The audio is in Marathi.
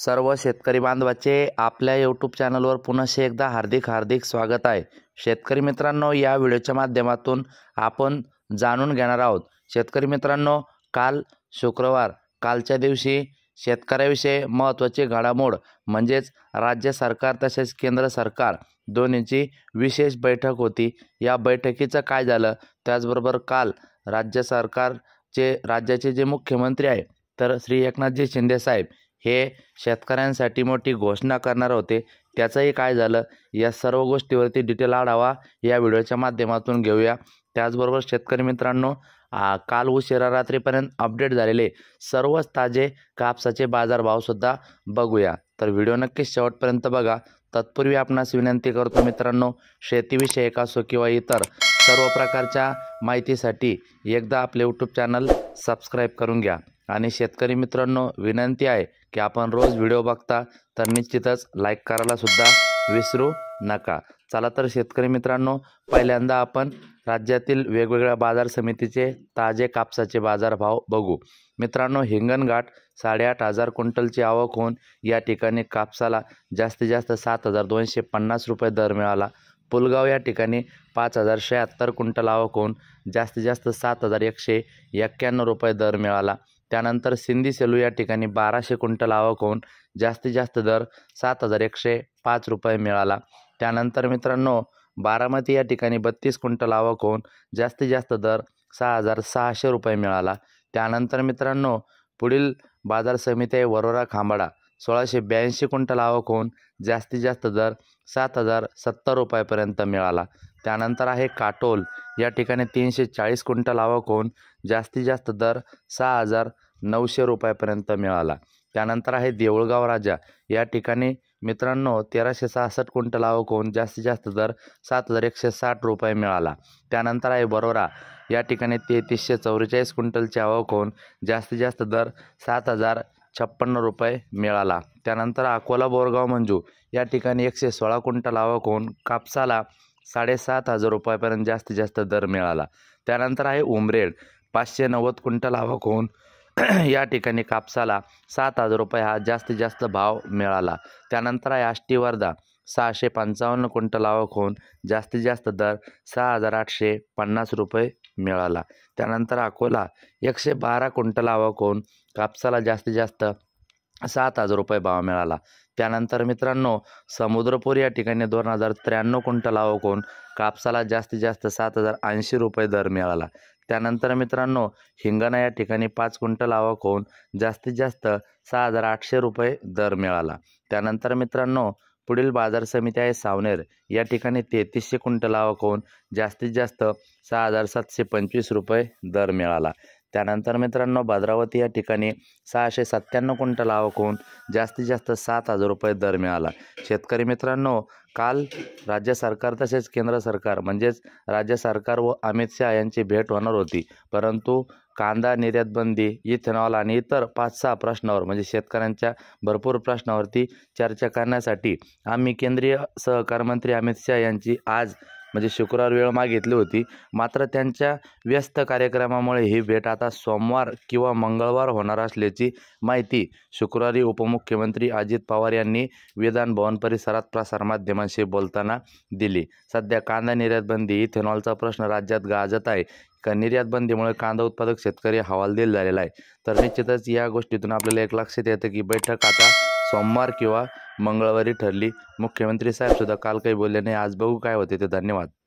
सर्व शेतकरी बांधवाचे आपल्या यूट्यूब चॅनलवर पुन्हा एकदा हार्दिक हार्दिक स्वागत आहे शेतकरी मित्रांनो या व्हिडिओच्या माध्यमातून आपण जाणून घेणार आहोत शेतकरी मित्रांनो काल शुक्रवार कालच्या दिवशी शेतकऱ्याविषयी महत्त्वाची घडामोड म्हणजेच राज्य सरकार तसेच केंद्र सरकार दोन्हीची विशेष बैठक होती या बैठकीचं काय झालं त्याचबरोबर काल राज्य सरकारचे राज्याचे जे मुख्यमंत्री आहे तर श्री एकनाथजी शिंदेसाहेब हे शेतकऱ्यांसाठी मोठी घोषणा करणार होते त्याचंही काय झालं या सर्व गोष्टीवरती डिटेल आढावा या व्हिडिओच्या माध्यमातून घेऊया त्याचबरोबर शेतकरी मित्रांनो काल उशिरा रात्रीपर्यंत अपडेट झालेले सर्वच ताजे कापसाचे बाजारभावसुद्धा बघूया तर व्हिडिओ नक्कीच शेवटपर्यंत बघा तत्पूर्वी आपणास विनंती करतो मित्रांनो शेतीविषयक असो किंवा इतर सर्व प्रकारच्या माहितीसाठी एकदा आपले यूट्यूब चॅनल सबस्क्राईब करून घ्या आणि शेतकरी मित्रांनो विनंती आहे की आपण रोज व्हिडिओ बघता तर निश्चितच लाईक करायला सुद्धा विसरू नका चला तर शेतकरी मित्रांनो पहिल्यांदा आपण राज्यातील वेगवेगळ्या बाजार समितीचे ताजे कापसाचे बाजारभाव बघू मित्रांनो हिंगणघाट साडेआठ हजार क्विंटलची आवक होऊन या ठिकाणी कापसाला जास्तीत जास्त सात हजार दोनशे पन्नास रुपये दर मिळाला पुलगाव या ठिकाणी पाच हजार शहात्तर क्विंटल आवक होऊन जास्तीत जास्त सात हजार एकशे एक्क्याण्णव रुपये दर मिळाला त्यानंतर सिंधी सेलू या ठिकाणी बाराशे क्विंटल आवक होऊन जास्तीत जास्त दर सात हजार एकशे पाच रुपये मिळाला त्यानंतर मित्रांनो बारामती या ठिकाणी बत्तीस क्विंटल आवक होऊन जास्तीत जास्त दर सहा हजार सहाशे रुपये मिळाला त्यानंतर मित्रांनो पुढील बाजार समिती आहे वरोरा खांबाडा सोळाशे ब्याऐंशी क्विंटल आवक होऊन जास्तीत जास्त दर सात हजार सत्तर रुपयापर्यंत मिळाला त्यानंतर आहे काटोल या ठिकाणी तीनशे चाळीस क्विंटल आवक होऊन जास्तीत जास्त दर सहा हजार नऊशे रुपयापर्यंत मिळाला त्यानंतर आहे देऊळगाव राजा या ठिकाणी मित्रांनो तेराशे सहासष्ट क्विंटल आवक होऊन जास्तीत जास्त दर सात हजार एकशे साठ रुपये मिळाला त्यानंतर आहे बरोरा या ठिकाणी तेहतीसशे चौवेचाळीस क्विंटलची आवक होऊन जास्तीत जास्त दर सात हजार छप्पन्न रुपये मिळाला त्यानंतर अकोला बोरगाव मंजू या ठिकाणी एकशे सोळा क्विंटल आवक होऊन कापसाला साडेसात हजार रुपयापर्यंत जास्तीत जास्त दर मिळाला त्यानंतर आहे उमरेड पाचशे नव्वद क्विंटल आवक होऊन या ठिकाणी कापसाला सात हजार रुपये हा जास्तीत जास्त भाव मिळाला त्यानंतर आहे आष्टी वर्धा सहाशे पंचावन्न क्विंटल आवक होऊन जास्तीत जास्त दर सहा हजार आठशे पन्नास रुपये मिळाला त्यानंतर अकोला एकशे बारा क्विंटल आवक होऊन कापसाला जास्तीत जास्त सात हजार रुपये भाव मिळाला त्यानंतर मित्रांनो समुद्रपूर या ठिकाणी दोन हजार त्र्याण्णव क्विंटल लावकून कापसाला जास्तीत जास्त सात हजार ऐंशी रुपये दर मिळाला त्यानंतर मित्रांनो हिंगणा या ठिकाणी पाच क्विंटल आवक होऊन जास्तीत जास्त सहा हजार आठशे रुपये दर मिळाला त्यानंतर मित्रांनो पुढील बाजार समिती आहे सावनेर या ठिकाणी तेहतीसशे क्विंटल आवक होऊन जास्तीत जास्त सहा हजार सातशे पंचवीस रुपये दर मिळाला त्यानंतर मित्रांनो भद्रावती या ठिकाणी सहाशे सत्त्याण्णव क्विंटल आवक होऊन जास्तीत जास्त सात हजार रुपये दर मिळाला शेतकरी मित्रांनो काल राज्य सरकार तसेच केंद्र सरकार म्हणजेच राज्य सरकार व अमित शहा यांची भेट होणार होती परंतु कांदा निर्यात बंदी इथेनॉल आणि इतर पाच सहा प्रश्नावर म्हणजे शेतकऱ्यांच्या भरपूर प्रश्नावरती चर्चा करण्यासाठी आम्ही केंद्रीय सहकार मंत्री अमित शहा यांची आज म्हणजे शुक्रवार वेळ मागितली होती मात्र त्यांच्या व्यस्त कार्यक्रमामुळे ही भेट आता सोमवार किंवा मंगळवार होणार असल्याची माहिती शुक्रवारी उपमुख्यमंत्री अजित पवार यांनी विधान भवन परिसरात प्रसारमाध्यमांशी बोलताना दिली सध्या कांदा निर्यातबंदी इथेनॉलचा प्रश्न राज्यात गाजत आहे का निर्यात बंदीमुळे कांदा उत्पादक शेतकरी हवालदिल झालेला आहे तर निश्चितच या गोष्टीतून आपल्याला एक लक्षात येतं की बैठक आता सोमवार किंवा मंगळवारी ठरली मुख्यमंत्री साहेबसुद्धा काल काही बोलले नाही आज बघू काय होते ते धन्यवाद